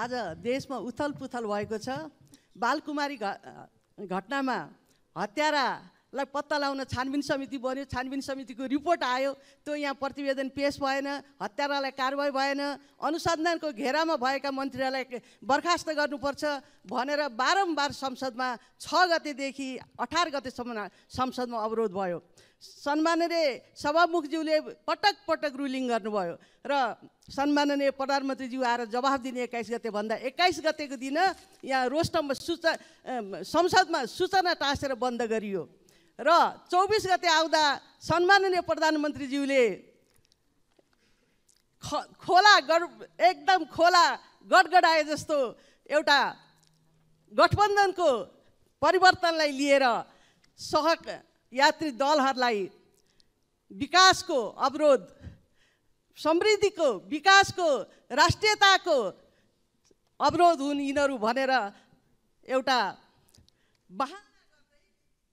आज देशमा उथल पुथल भएको छ बालकुमारी घटनामा हत्यारा लाई पत्ता लाउन छानबिन समिति बन्यो छानबिन समितिको रिपोर्ट आयो त्यो यहाँ प्रतिवेदन पेस भएन हत्यारालाई कारवाही भएन अनुसन्धानको घेरामा भएका मन्त्रीहरूलाई बर्खास्त गर्नुपर्छ भनेर बारम्बार संसदमा छ गतेदेखि अठार गतेसम्म संसदमा अवरोध भयो सन्माननीय सभामुखज्यूले पटक पटक रुलिङ गर्नुभयो र सन्माननीय प्रधानमन्त्रीज्यू आएर जवाफ दिने एक्काइस गते भन्दा एक्काइस गतेको दिन यहाँ रोस्टममा सूचना संसदमा सूचना टाँसेर बन्द गरियो र चौबिस गते आउँदा सम्माननीय प्रधानमन्त्रीज्यूले खो खोला गड एकदम खोला गडगडाए जस्तो एउटा गठबन्धनको परिवर्तनलाई लिएर सहक यात्री दलहरूलाई विकासको अवरोध समृद्धिको विकासको राष्ट्रियताको अवरोध हुन् यिनीहरू भनेर एउटा बहा